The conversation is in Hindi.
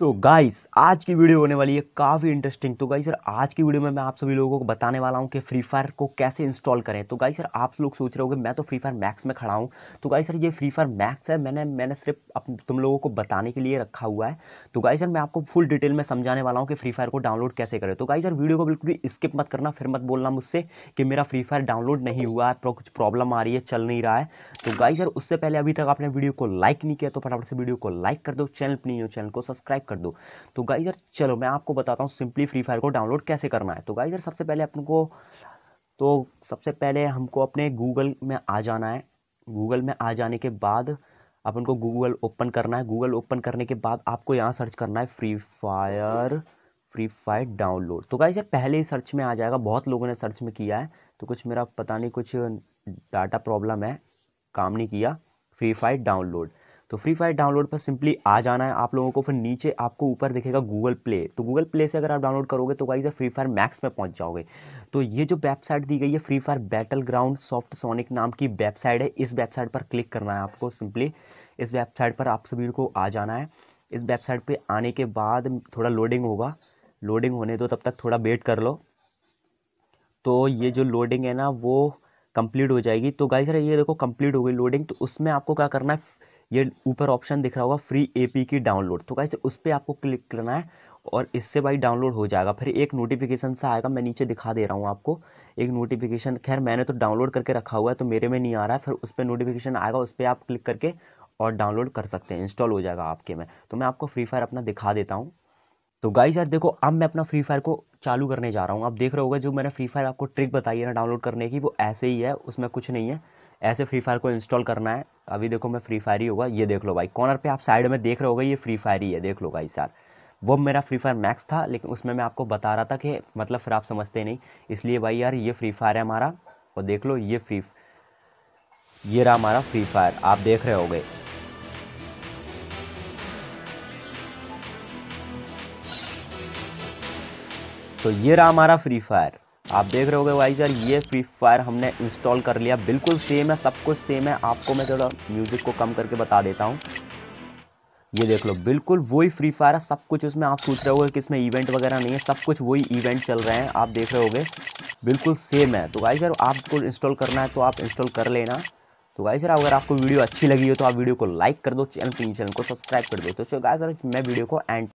तो गाइस आज की वीडियो होने वाली है काफ़ी इंटरेस्टिंग तो गाइस सर आज की वीडियो में मैं आप सभी लोगों को बताने वाला हूँ कि फ्री फायर को कैसे इंस्टॉल करें तो गाइस सर आप लोग सोच रहे होंगे मैं तो फ्री फायर मैक्स में खड़ा हूँ तो गाइस सर ये फ्री फायर मैक्स है मैंने मैंने सिर्फ अप, तुम लोगों को बताने के लिए रखा हुआ है तो गाई सर मैं आपको फुल डिटेल में समझाने वाला हूँ कि फ्री फायर को डाउनलोड कैसे करें तो गाई सर वीडियो को बिल्कुल भी स्किप मत करना फिर मत बोलना मुझसे कि मेरा फ्री फायर डाउनलोड नहीं हुआ है कुछ प्रॉब्लम आ रही है चल नहीं रहा है तो गाई सर उससे पहले अभी तक आपने वीडियो को लाइक नहीं किया तो फटाफट से वीडियो को लाइक कर दो चैनल पर नहीं हो चैनल को सब्सक्राइब सब्सक्राइब कर दो तो गाई सर चलो मैं आपको बताता हूँ सिंपली फ्री फायर को डाउनलोड कैसे करना है तो गाई सर सबसे पहले अपन को तो सबसे पहले हमको अपने गूगल में आ जाना है गूगल में आ जाने के बाद अपन को गूगल ओपन करना है गूगल ओपन करने के बाद आपको यहाँ सर्च करना है free fire free fire download तो गाई सर पहले ही सर्च में आ जाएगा बहुत लोगों ने सर्च में किया है तो कुछ मेरा पता नहीं कुछ डाटा प्रॉब्लम है काम नहीं किया फ्री फायर डाउनलोड तो फ्री फायर डाउनलोड पर सिंपली आ जाना है आप लोगों को फिर नीचे आपको ऊपर दिखेगा गूगल प्ले तो गूगल प्ले से अगर आप डाउनलोड करोगे तो वाइज फ्री फायर मैक्स में पहुंच जाओगे तो ये जो वेबसाइट दी गई है free fire battleground soft sonic नाम की वेबसाइट है इस वेबसाइट पर क्लिक करना है आपको सिंपली इस वेबसाइट पर आप सभी को आ जाना है इस वेबसाइट पर आने के बाद थोड़ा लोडिंग होगा लोडिंग होने दो तब तक थोड़ा वेट कर लो तो ये जो लोडिंग है ना वो कंप्लीट हो जाएगी तो गाइस सर ये देखो कंप्लीट हो गई लोडिंग तो उसमें आपको क्या करना है ये ऊपर ऑप्शन दिख रहा होगा फ्री ए की डाउनलोड तो कैसे उस पर आपको क्लिक करना है और इससे भाई डाउनलोड हो जाएगा फिर एक नोटिफिकेशन सा आएगा मैं नीचे दिखा दे रहा हूँ आपको एक नोटिफिकेशन खैर मैंने तो डाउनलोड करके रखा हुआ है तो मेरे में नहीं आ रहा है फिर उस पर नोटिफिकेशन आएगा उस पर आप क्लिक करके और डाउनलोड कर सकते हैं इंस्टॉल हो जाएगा आपके में तो मैं आपको फ्री फायर अपना दिखा देता हूँ तो गाई यार देखो अब मैं अपना फ्री फायर को चालू करने जा रहा हूँ आप देख रहे होगा जो मैंने फ्री फायर आपको ट्रिक बताई है ना डाउनलोड करने की वो ऐसे ही है उसमें कुछ नहीं है ऐसे फ्री फायर को इंस्टॉल करना है अभी देखो मैं फ्री फायर ही होगा ये देख लो भाई कॉर्नर पे आप साइड में देख रहे होगा ये फ्री फायर ही है देख लो भाई सार वो मेरा फ्री फायर मैक्स था लेकिन उसमें मैं आपको बता रहा था कि मतलब फिर आप समझते नहीं इसलिए भाई यार ये फ्री फायर है हमारा और देख लो ये फ्री ये रहा हमारा फ्री फायर आप देख रहे गए तो ये रहा हमारा फ्री फायर आप देख रहे हो भाई सर ये फ्री फायर हमने इंस्टॉल कर लिया बिल्कुल सेम है सब कुछ सेम है आपको मैं थोड़ा म्यूज़िक को कम करके बता देता हूँ ये देख लो बिल्कुल वही फ्री फायर है सब कुछ उसमें आप सोच रहे हो कि इसमें इवेंट वगैरह नहीं है सब कुछ वही इवेंट चल रहे हैं आप देख रहे हो बिल्कुल सेम है तो भाई सर आपको इंस्टॉल करना है तो आप इंस्टॉल कर लेना तो भाई सर अगर आपको वीडियो अच्छी लगी हो तो आप वीडियो को लाइक कर दो चैनल चैनल को सब्सक्राइब कर दो तो चलो गाय सर मैं वीडियो को एंड